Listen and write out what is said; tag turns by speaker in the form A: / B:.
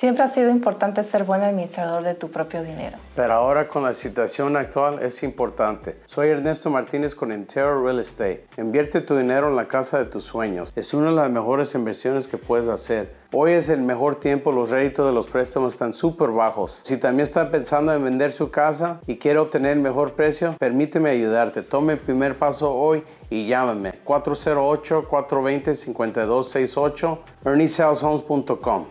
A: Siempre ha sido importante ser buen administrador de tu propio dinero.
B: Pero ahora con la situación actual es importante. Soy Ernesto Martínez con Entero Real Estate. Invierte tu dinero en la casa de tus sueños. Es una de las mejores inversiones que puedes hacer. Hoy es el mejor tiempo, los réditos de los préstamos están súper bajos. Si también está pensando en vender su casa y quiere obtener el mejor precio, permíteme ayudarte. Tome el primer paso hoy y llámame 408-420-5268 erniessaleshomes.com